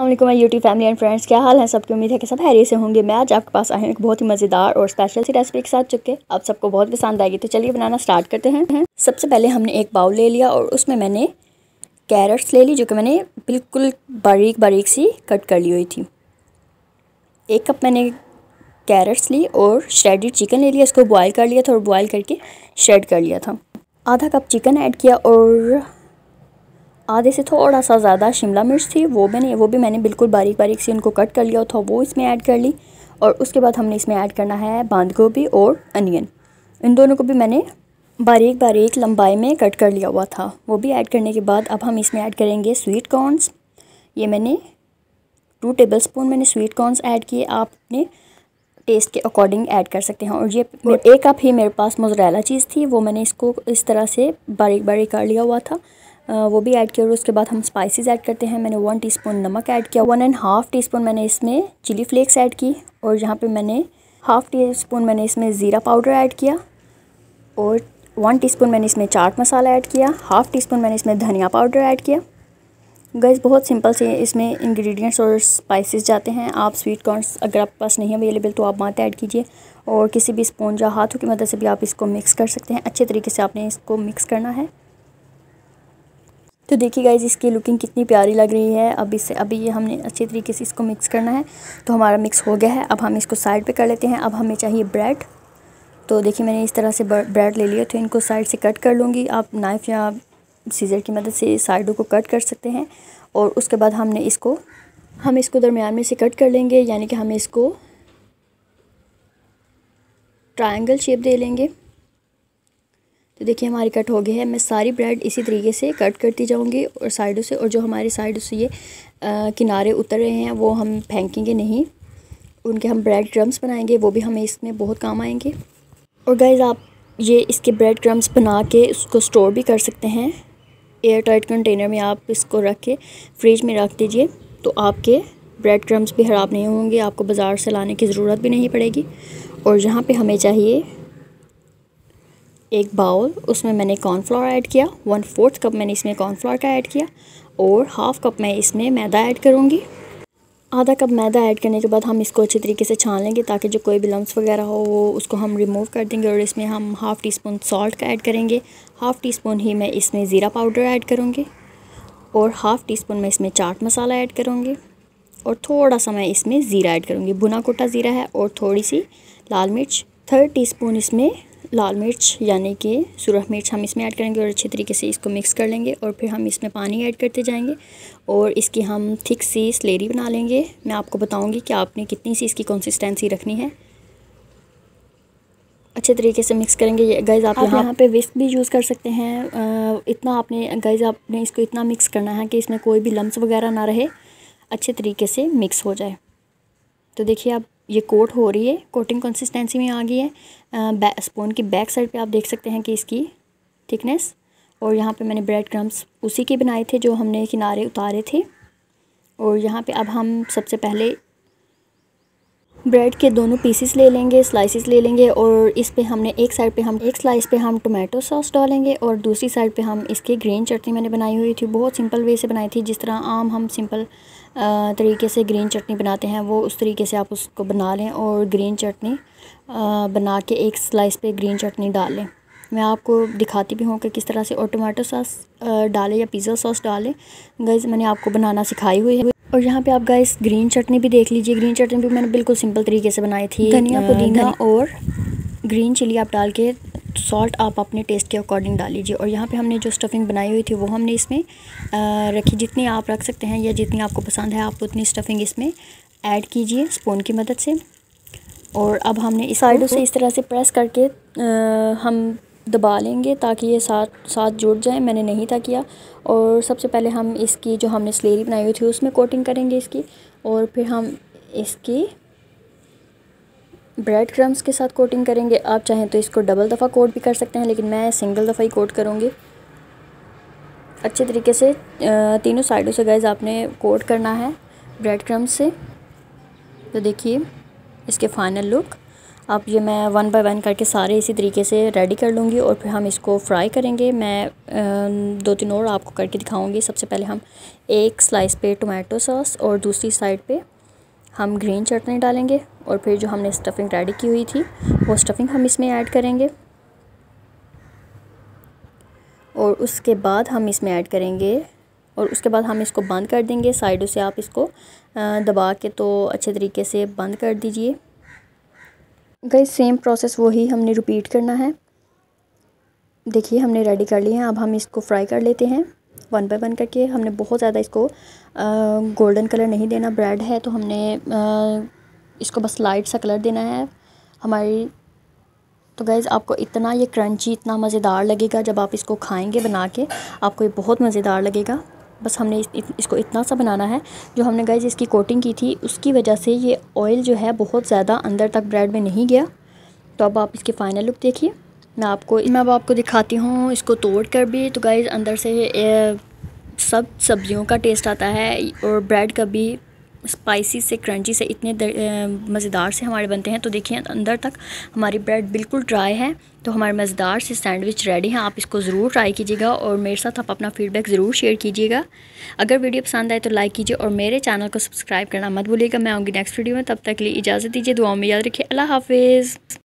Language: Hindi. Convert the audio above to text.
अल्लाह मैं यूट्यूब फैमिली एंड फ्रेंड्स क्या हाल है सबकी उम्मीद है कि सब हैरी से होंगे मैं आज आपके पास आई हूँ एक बहुत ही मज़ेदार और स्पेशल सी रेसिपी के साथ चुके आप सबको बहुत पसंद आएगी तो चलिए बनाना स्टार्ट करते हैं सबसे पहले हमने एक बाउल ले लिया और उसमें मैंने कैरेट्स ले ली जो कि मैंने बिल्कुल बारीक बारीक सी कट कर ली हुई थी एक कप मैंने कैरेट्स ली और श्रेडेड चिकन ले लिया इसको बॉयल कर लिया था और बॉयल करके श्रेड कर लिया था आधा कप चिकन ऐड किया और आधे से थोड़ा सा ज़्यादा शिमला मिर्च थी वो मैंने वो भी मैंने बिल्कुल बारीक बारीक से उनको कट कर लिया था वो इसमें ऐड कर ली और उसके बाद हमने इसमें ऐड करना है बांध गोभी और अनियन इन दोनों को भी मैंने बारीक बारीक लंबाई में कट कर लिया हुआ था वो भी ऐड करने के बाद अब हम इसमें ऐड करेंगे स्वीट कॉर्नस ये मैंने टू टेबल स्पून मैंने स्वीट कॉर्नस ऐड किए आप अपने टेस्ट के अकॉर्डिंग ऐड कर सकते हैं और ये एक कप ही मेरे पास मोजरेला चीज़ थी वो मैंने इसको इस तरह से बारीक बारीक कर लिया हुआ था वो भी ऐड किया और उसके बाद हम स्पाइसेस ऐड करते हैं मैंने वन टीस्पून नमक ऐड किया one and half teaspoon मैंने इसमें चिली फ्लेक्स ऐड की और यहाँ पे मैंने हाफ़ टी स्पून मैंने इसमें ज़ीरा पाउडर ऐड किया और वन स्पून मैंने इसमें चाट मसाला ऐड किया हाफ़ टी स्पून मैंने इसमें धनिया पाउडर ऐड किया गैस बहुत सिंपल से इसमें इंग्रेडिएंट्स और स्पाइसेस जाते हैं आप स्वीट कॉर्न अगर आपके पास नहीं अवेलेबल तो आप मात ऐड कीजिए और किसी भी स्पून या हाथों की मदद से भी आप इसको मिक्स कर सकते हैं अच्छे तरीके से आपने इसको मिक्स करना है तो देखिए गाइज इसकी लुकिंग कितनी प्यारी लग रही है अब इसे अभी ये हमने अच्छे तरीके से इसको मिक्स करना है तो हमारा मिक्स हो गया है अब हम इसको साइड पे कर लेते हैं अब हमें चाहिए ब्रेड तो देखिए मैंने इस तरह से ब्रेड ले लिया तो इनको साइड से कट कर लूँगी आप नाइफ़ या सीज़र की मदद से साइडों को कट कर सकते हैं और उसके बाद हमने इसको हम इसको दरमियान में से कट कर लेंगे यानी कि हम इसको ट्राइंगल शेप दे लेंगे तो देखिए हमारी कट हो गई है मैं सारी ब्रेड इसी तरीके से कट करती जाऊँगी और साइडों से और जो हमारे साइड से ये आ, किनारे उतर रहे हैं वो हम फेंकेंगे नहीं उनके हम ब्रेड क्रम्स बनाएंगे वो भी हमें इसमें बहुत काम आएंगे और गैज़ आप ये इसके ब्रेड क्रम्स बना के उसको स्टोर भी कर सकते हैं एयर टाइट कंटेनर में आप इसको रख के फ्रिज में रख दीजिए तो आपके ब्रेड क्रम्स भी ख़राब नहीं होंगे आपको बाज़ार से लाने की ज़रूरत भी नहीं पड़ेगी और जहाँ पे हमें चाहिए एक बाउल उसमें मैंने कॉर्नफ्लावर ऐड किया वन फोर्थ कप मैंने इसमें कॉर्नफ्लावर का ऐड किया और हाफ कप मैं इसमें मैदा ऐड करूँगी आधा कप मैदा ऐड करने के बाद हम इसको अच्छे तरीके से छान लेंगे ताकि जो कोई भी लम्स वगैरह हो वो उसको हम रिमूव कर देंगे और इसमें हम हाफ़ टी स्पून सॉल्ट का ऐड करेंगे हाफ़ टी स्पून ही मैं इसमें ज़ीरा पाउडर ऐड करूँगी और हाफ़ टी स्पून मैं इसमें चाट मसाला ऐड करूँगी और थोड़ा सा मैं इसमें ज़ीरा ऐड करूँगी भुना कोटा ज़ीरा है और थोड़ी सी लाल मिर्च थर्ड टी स्पून इसमें लाल मिर्च यानी कि सुरख मिर्च हम इसमें ऐड करेंगे और अच्छे तरीके से इसको मिक्स कर लेंगे और फिर हम इसमें पानी ऐड करते जाएंगे और इसकी हम थिक सी स्लेरी बना लेंगे मैं आपको बताऊंगी कि आपने कितनी सी इसकी कंसिस्टेंसी रखनी है अच्छे तरीके से मिक्स करेंगे ये गैज़ आप, आप यहाँ, यहाँ पे विस्क भी यूज़ कर सकते हैं आ, इतना आपने गैज आपने इसको इतना मिक्स करना है कि इसमें कोई भी लम्स वगैरह ना रहे अच्छे तरीके से मिक्स हो जाए तो देखिए आप ये कोट हो रही है कोटिंग कंसिस्टेंसी में आ गई है स्पून की बैक साइड पे आप देख सकते हैं कि इसकी थिकनेस और यहाँ पे मैंने ब्रेड क्रम्स उसी के बनाए थे जो हमने किनारे उतारे थे और यहाँ पे अब हम सबसे पहले ब्रेड के दोनों पीसीस ले लेंगे स्लाइसेस ले लेंगे और इस पे हमने एक साइड पे हम एक स्लाइस पे हम टोमेटो सॉस डालेंगे और दूसरी साइड पे हम इसके ग्रीन चटनी मैंने बनाई हुई थी बहुत सिंपल वे से बनाई थी जिस तरह आम हम सिंपल तरीके से ग्रीन चटनी बनाते हैं वो उस तरीके से आप उसको बना लें और ग्रीन चटनी बना के एक स्लाइस पे ग्रीन चटनी डाल लें मैं आपको दिखाती भी हूँ कि किस तरह से और टमाटो सॉस डालें या पिज़्ज़ा सॉस डालें गैज़ मैंने आपको बनाना सिखाई हुई है और यहाँ पे आप गाइस ग्रीन चटनी भी देख लीजिए ग्रीन चटनी भी मैंने बिल्कुल सिंपल तरीके से बनाई थी धनिया पुदीना और ग्रीन चिली आप डाल के सॉल्ट आप अपने टेस्ट के अकॉर्डिंग डाल लीजिए और यहाँ पे हमने जो स्टफ़िंग बनाई हुई थी वो हमने इसमें रखी जितनी आप रख सकते हैं या जितनी आपको पसंद है आप उतनी स्टफ़िंग इसमें ऐड कीजिए स्पून की मदद से और अब हमने इस साइडों से तो- इस तरह से प्रेस करके आ, हम दबा लेंगे ताकि ये साथ साथ जुड़ जाए मैंने नहीं था किया और सबसे पहले हम इसकी जो हमने स्लेरी बनाई हुई थी उसमें कोटिंग करेंगे इसकी और फिर हम इसकी ब्रेड क्रम्स के साथ कोटिंग करेंगे आप चाहें तो इसको डबल दफ़ा कोट भी कर सकते हैं लेकिन मैं सिंगल दफ़ा ही कोट करूँगी अच्छे तरीके से तीनों साइडों से गैज़ आपने कोट करना है ब्रेड क्रम्स से तो देखिए इसके फाइनल लुक आप ये मैं वन बाय वन करके सारे इसी तरीके से रेडी कर लूँगी और फिर हम इसको फ्राई करेंगे मैं दो तीन और आपको करके दिखाऊँगी सबसे पहले हम एक स्लाइस पे टोमेटो सॉस और दूसरी साइड पे हम ग्रीन चटनी डालेंगे और फिर जो हमने स्टफिंग रेडी की हुई थी वो स्टफिंग हम इसमें ऐड करेंगे और उसके बाद हम इसमें ऐड करेंगे और उसके बाद हम इसको बंद कर देंगे साइडों से आप इसको दबा के तो अच्छे तरीके से बंद कर दीजिए गई सेम प्रोसेस वही हमने रिपीट करना है देखिए हमने रेडी कर लिए हैं अब हम इसको फ्राई कर लेते हैं वन बाय वन करके हमने बहुत ज़्यादा इसको गोल्डन कलर नहीं देना ब्रेड है तो हमने आ, इसको बस लाइट सा कलर देना है हमारी तो गैज़ आपको इतना ये क्रंची इतना मज़ेदार लगेगा जब आप इसको खाएंगे बना के आपको ये बहुत मज़ेदार लगेगा बस हमने इस, इत, इसको इतना सा बनाना है जो हमने गैज़ इसकी कोटिंग की थी उसकी वजह से ये ऑयल जो है बहुत ज़्यादा अंदर तक ब्रेड में नहीं गया तो अब आप इसके फ़ाइनल लुक देखिए मैं आपको मैं अब आपको दिखाती हूँ इसको तोड़ कर भी तो गाइज़ अंदर से ए, सब सब्जियों का टेस्ट आता है और ब्रेड का भी स्पाइसी से क्रंची से इतने मज़ेदार से हमारे बनते हैं तो देखिए अंदर तक हमारी ब्रेड बिल्कुल ड्राई है तो हमारे मज़ेदार से सैंडविच रेडी हैं आप इसको ज़रूर ट्राई कीजिएगा और मेरे साथ आप अपना फीडबैक ज़रूर शेयर कीजिएगा अगर वीडियो पसंद आए तो लाइक कीजिए और मेरे चैनल को सब्सक्राइब करना मत भूलिएगा मैं आऊँगी नेक्स्ट वीडियो में तब तक लिए इजाज़त दीजिए दुआ में याद रखिए अल्लाह हाफिज़